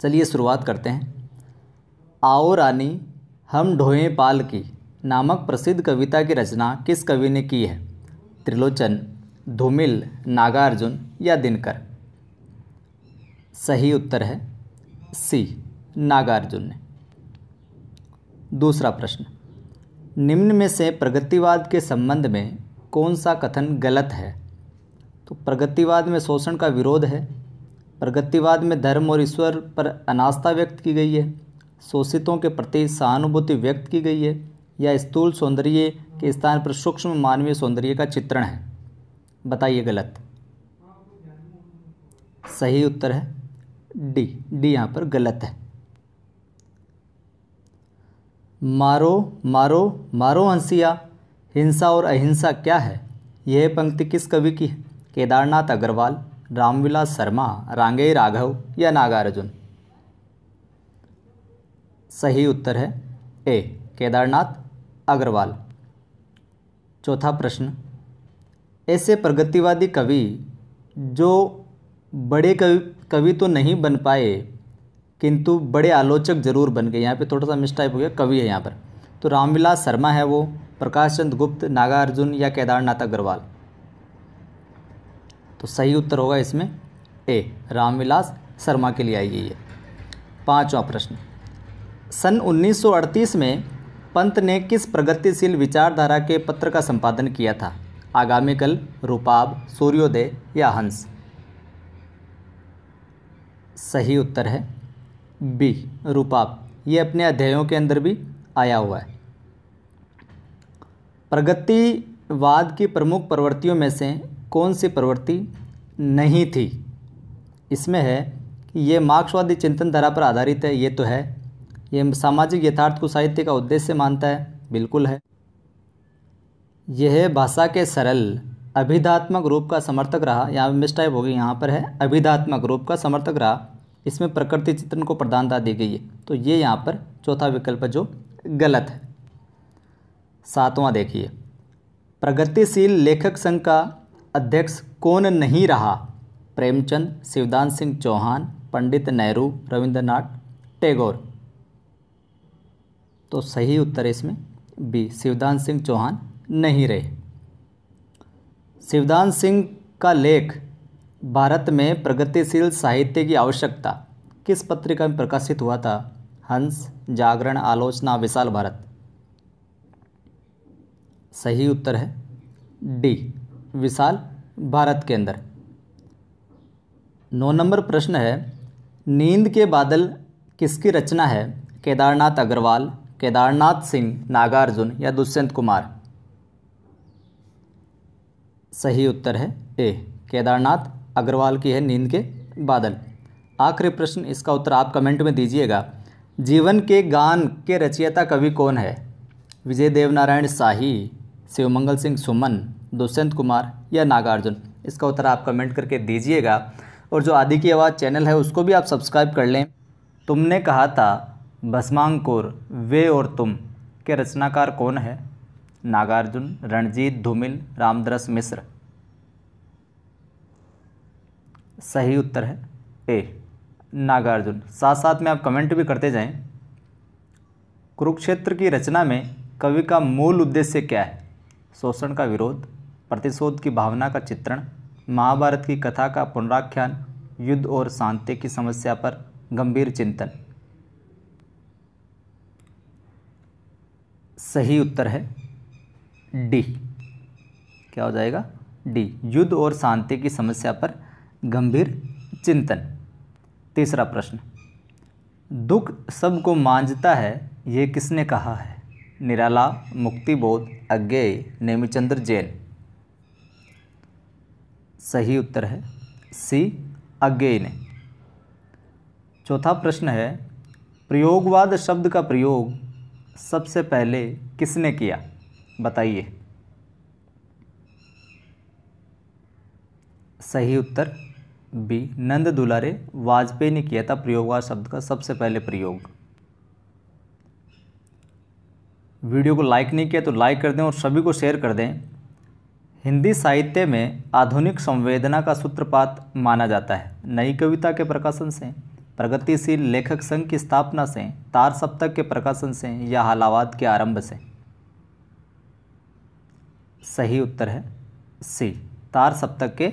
चलिए शुरुआत करते हैं आओ रानी हम ढोए पाल की नामक प्रसिद्ध कविता की रचना किस कवि ने की है त्रिलोचन धूमिल नागार्जुन या दिनकर सही उत्तर है सी नागार्जुन ने दूसरा प्रश्न निम्न में से प्रगतिवाद के संबंध में कौन सा कथन गलत है तो प्रगतिवाद में शोषण का विरोध है प्रगतिवाद में धर्म और ईश्वर पर अनास्था व्यक्त की गई है शोषितों के प्रति सहानुभूति व्यक्त की गई है या स्थूल सौंदर्य के स्थान पर सूक्ष्म मानवीय सौंदर्य का चित्रण है बताइए गलत सही उत्तर है डी डी यहाँ पर गलत है मारो मारो मारो हंसिया हिंसा और अहिंसा क्या है यह पंक्ति किस कवि की है केदारनाथ अग्रवाल रामविलास शर्मा रांगे राघव या नागार्जुन सही उत्तर है ए केदारनाथ अग्रवाल चौथा प्रश्न ऐसे प्रगतिवादी कवि जो बड़े कवि कवि तो नहीं बन पाए किंतु बड़े आलोचक जरूर बन गए यहाँ पे थोड़ा सा मिसटाइप हो गया कवि है यहाँ पर तो रामविलास शर्मा है वो प्रकाश चंद गुप्त नागार्जुन या केदारनाथ अग्रवाल तो सही उत्तर होगा इसमें ए रामविलास शर्मा के लिए आएगी ये पाँचवा प्रश्न सन 1938 में पंत ने किस प्रगतिशील विचारधारा के पत्र का संपादन किया था आगामी कल रूपाब सूर्योदय या हंस सही उत्तर है बी रूपाब ये अपने अध्यायों के अंदर भी आया हुआ है प्रगतिवाद की प्रमुख प्रवृत्तियों में से कौन सी प्रवृत्ति नहीं थी इसमें है कि ये मार्क्सवादी चिंतन धारा पर आधारित है ये तो है ये सामाजिक यथार्थ को साहित्य का उद्देश्य मानता है बिल्कुल है यह भाषा के सरल अभिधात्मक रूप का समर्थक रहा यहाँ मिसटाइप हो होगी यहाँ पर है अभिधात्मक रूप का समर्थक रहा इसमें प्रकृति चित्रण को प्रधानता दी गई है तो ये यहाँ पर चौथा विकल्प जो गलत है सातवां देखिए प्रगतिशील लेखक संघ का अध्यक्ष कौन नहीं रहा प्रेमचंद शिवदान सिंह चौहान पंडित नेहरू रविंद्रनाथ टैगोर तो सही उत्तर इसमें बी शिवदान सिंह चौहान नहीं रहे शिवदान सिंह का लेख भारत में प्रगतिशील साहित्य की आवश्यकता किस पत्रिका में प्रकाशित हुआ था हंस जागरण आलोचना विशाल भारत सही उत्तर है डी विशाल भारत के अंदर नौ नंबर प्रश्न है नींद के बादल किसकी रचना है केदारनाथ अग्रवाल केदारनाथ सिंह नागार्जुन या दुष्यंत कुमार सही उत्तर है ए केदारनाथ अग्रवाल की है नींद के बादल आखिरी प्रश्न इसका उत्तर आप कमेंट में दीजिएगा जीवन के गान के रचयिता कवि कौन है विजय देवनारायण शाही शिवमंगल सिंह सुमन दुष्यंत कुमार या नागार्जुन इसका उत्तर आप कमेंट करके दीजिएगा और जो आदि की आवाज़ चैनल है उसको भी आप सब्सक्राइब कर लें तुमने कहा था भस्मांकुर वे और तुम के रचनाकार कौन है नागार्जुन रणजीत धूमिल रामदरस मिश्र सही उत्तर है ए नागार्जुन साथ साथ में आप कमेंट भी करते जाएं कुरुक्षेत्र की रचना में कवि का मूल उद्देश्य क्या है शोषण का विरोध प्रतिशोध की भावना का चित्रण महाभारत की कथा का पुनराख्यान युद्ध और शांति की समस्या पर गंभीर चिंतन सही उत्तर है डी क्या हो जाएगा डी युद्ध और शांति की समस्या पर गंभीर चिंतन तीसरा प्रश्न दुख सबको मांझता है ये किसने कहा है निराला मुक्तिबोध अज्ञेय नेमिचंद्र जैन सही उत्तर है सी अगेन चौथा प्रश्न है प्रयोगवाद शब्द का प्रयोग सबसे पहले किसने किया बताइए सही उत्तर बी नंद दुलारे वाजपेयी ने किया था प्रयोगवाद शब्द का सबसे पहले प्रयोग वीडियो को लाइक नहीं किया तो लाइक कर दें और सभी को शेयर कर दें हिंदी साहित्य में आधुनिक संवेदना का सूत्रपात माना जाता है नई कविता के प्रकाशन से प्रगतिशील लेखक संघ की स्थापना से तार सप्तक के प्रकाशन से या हालावाद के आरंभ से सही उत्तर है सी तार सप्तक के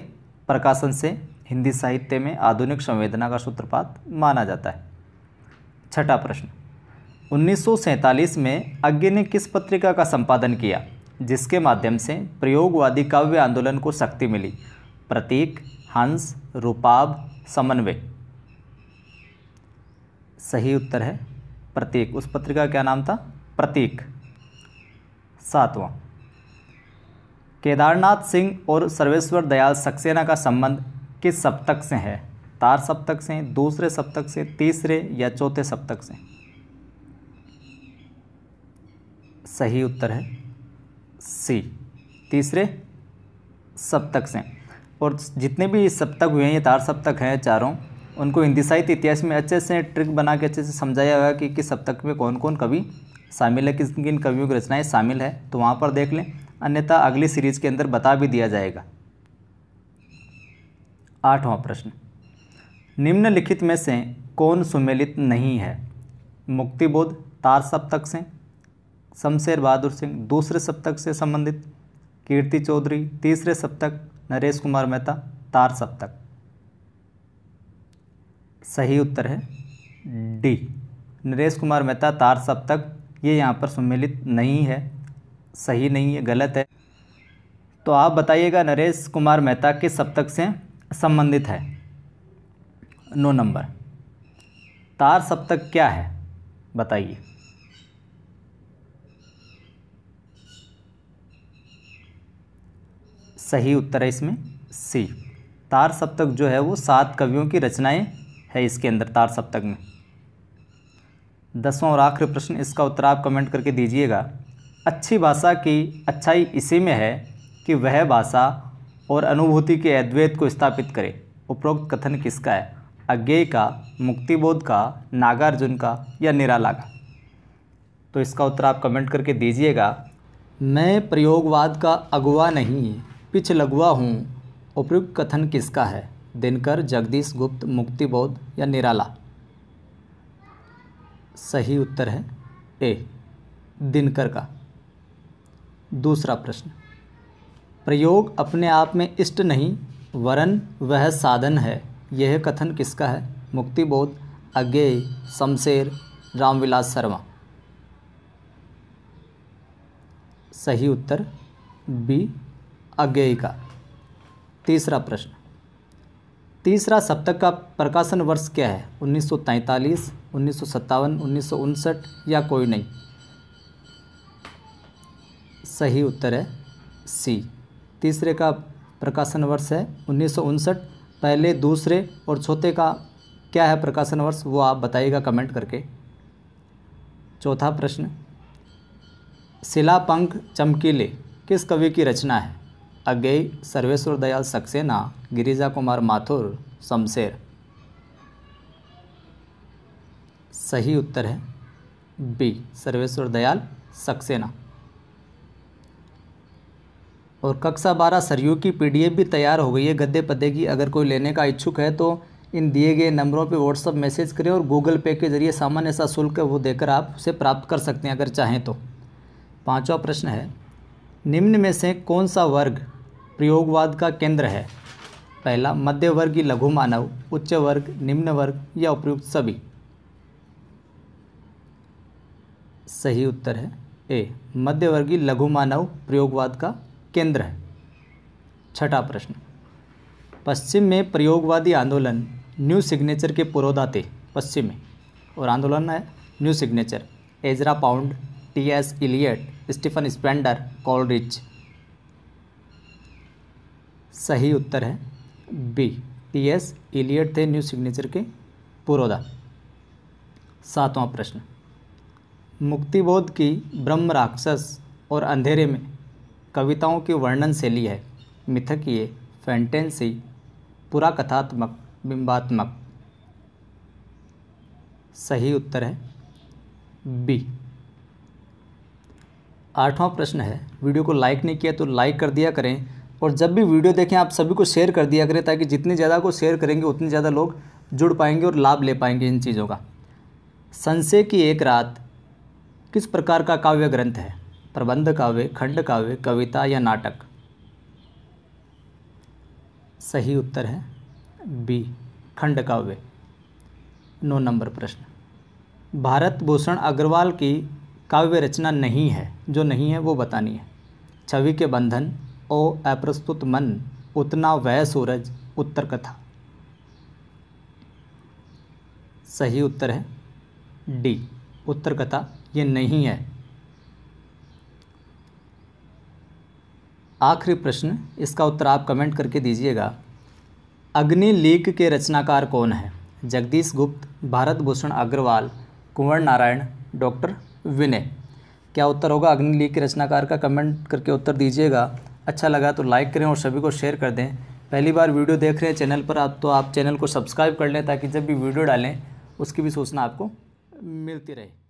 प्रकाशन से हिंदी साहित्य में आधुनिक संवेदना का सूत्रपात माना जाता है छठा प्रश्न 1947 में अज्ञे ने किस पत्रिका का संपादन किया जिसके माध्यम से प्रयोगवादी काव्य आंदोलन को शक्ति मिली प्रतीक हंस रूपाभ समन्वय सही उत्तर है प्रतीक उस पत्रिका क्या नाम था प्रतीक सातवां केदारनाथ सिंह और सर्वेश्वर दयाल सक्सेना का संबंध किस सप्तक से है तार सप्तक से दूसरे सप्तक से तीसरे या चौथे सप्तक से सही उत्तर है सी तीसरे सप्तक से और जितने भी सप्तक हुए हैं ये तार सप्तक हैं चारों उनको हिंदी साहित्य इतिहास में अच्छे से ट्रिक बना के अच्छे से समझाया हुआ कि किस सप्तक में कौन कौन कवि शामिल है किस किन कवियों की रचनाएँ शामिल है तो वहाँ पर देख लें अन्यथा अगली सीरीज के अंदर बता भी दिया जाएगा आठवां प्रश्न निम्नलिखित में से कौन सुमेलित नहीं है मुक्तिबोध तार सप्तक से शमशेर बहादुर सिंह दूसरे सप्तक से संबंधित कीर्ति चौधरी तीसरे सप्तक नरेश कुमार मेहता तार सप्तक सही उत्तर है डी नरेश कुमार मेहता तार सप्तक ये यहाँ पर सम्मिलित नहीं है सही नहीं है गलत है तो आप बताइएगा नरेश कुमार मेहता किस सप्तक से संबंधित है नो नंबर तार सप्तक क्या है बताइए सही उत्तर है इसमें सी तार सप्तक जो है वो सात कवियों की रचनाएं है इसके अंदर तार सप्तक में दसवां और आखिरी प्रश्न इसका उत्तर आप कमेंट करके दीजिएगा अच्छी भाषा की अच्छाई इसी में है कि वह भाषा और अनुभूति के अद्वैत को स्थापित करे उपरोक्त कथन किसका है अज्ञेय का मुक्तिबोध का नागार्जुन का या निराला का तो इसका उत्तर आप कमेंट करके दीजिएगा मैं प्रयोगवाद का अगुवा नहीं पिछलगुआ लगुआ हूँ उपयुक्त कथन किसका है दिनकर जगदीश गुप्त मुक्तिबोध या निराला सही उत्तर है ए दिनकर का दूसरा प्रश्न प्रयोग अपने आप में इष्ट नहीं वरन वह साधन है यह कथन किसका है मुक्तिबोध अज्ञे शमशेर रामविलास शर्मा सही उत्तर बी अव्ययी का तीसरा प्रश्न तीसरा सप्तक का प्रकाशन वर्ष क्या है उन्नीस सौ तैंतालीस उन्नीस सौ सत्तावन उन्नीस सौ उनसठ या कोई नहीं सही उत्तर है सी तीसरे का प्रकाशन वर्ष है उन्नीस पहले दूसरे और चौथे का क्या है प्रकाशन वर्ष वो आप बताइएगा कमेंट करके चौथा प्रश्न शिलापंख चमकीले किस कवि की रचना है अज्ञेय सर्वेश्वर दयाल सक्सेना गिरिजा कुमार माथुर शमशेर सही उत्तर है बी सर्वेश्वर दयाल सक्सेना और कक्षा बारह सरयू की पीडीएफ भी तैयार हो गई है गद्दे पद्दे की अगर कोई लेने का इच्छुक है तो इन दिए गए नंबरों पर व्हाट्सअप मैसेज करें और गूगल पे के जरिए सामान्य सा शुल्क वो देकर आप उसे प्राप्त कर सकते हैं अगर चाहें तो पाँचवा प्रश्न है निम्न में से कौन सा वर्ग प्रयोगवाद का केंद्र है पहला मध्य वर्गीय लघु मानव उच्च वर्ग निम्न वर्ग या उपयुक्त सभी सही उत्तर है ए मध्यवर्गीय लघु मानव प्रयोगवाद का केंद्र है छठा प्रश्न पश्चिम में प्रयोगवादी आंदोलन न्यू सिग्नेचर के पुरोदाते पश्चिम में और आंदोलन है new signature Ezra Pound T S Eliot Stephen Spender Coleridge सही उत्तर है बी टी एस इलियट थे न्यू सिग्नेचर के पुरोदा सातवां प्रश्न मुक्तिबोध की ब्रह्म राक्षस और अंधेरे में कविताओं के वर्णन शैली है मिथकीय फैंटेंसी पुराकथात्मक बिंबात्मक सही उत्तर है बी आठवां प्रश्न है वीडियो को लाइक नहीं किया तो लाइक कर दिया करें और जब भी वीडियो देखें आप सभी को शेयर कर दिया करें ताकि जितनी ज़्यादा को शेयर करेंगे उतने ज़्यादा लोग जुड़ पाएंगे और लाभ ले पाएंगे इन चीज़ों का संशय की एक रात किस प्रकार का काव्य ग्रंथ है प्रबंध काव्य खंड काव्य कविता या नाटक सही उत्तर है बी खंड काव्य नौ नंबर प्रश्न भारत भूषण अग्रवाल की काव्य रचना नहीं है जो नहीं है वो बतानी है छवि के बंधन ओ अप्रस्तुत मन उतना वह सूरज उत्तर कथा सही उत्तर है डी उत्तर कथा ये नहीं है आखिरी प्रश्न इसका उत्तर आप कमेंट करके दीजिएगा अग्नि लीक के रचनाकार कौन है जगदीश गुप्त भारत भूषण अग्रवाल कुंवर नारायण डॉक्टर विनय क्या उत्तर होगा अग्नि लीक के रचनाकार का कमेंट करके उत्तर दीजिएगा अच्छा लगा तो लाइक करें और सभी को शेयर कर दें पहली बार वीडियो देख रहे हैं चैनल पर आप तो आप चैनल को सब्सक्राइब कर लें ताकि जब भी वीडियो डालें उसकी भी सूचना आपको मिलती रहे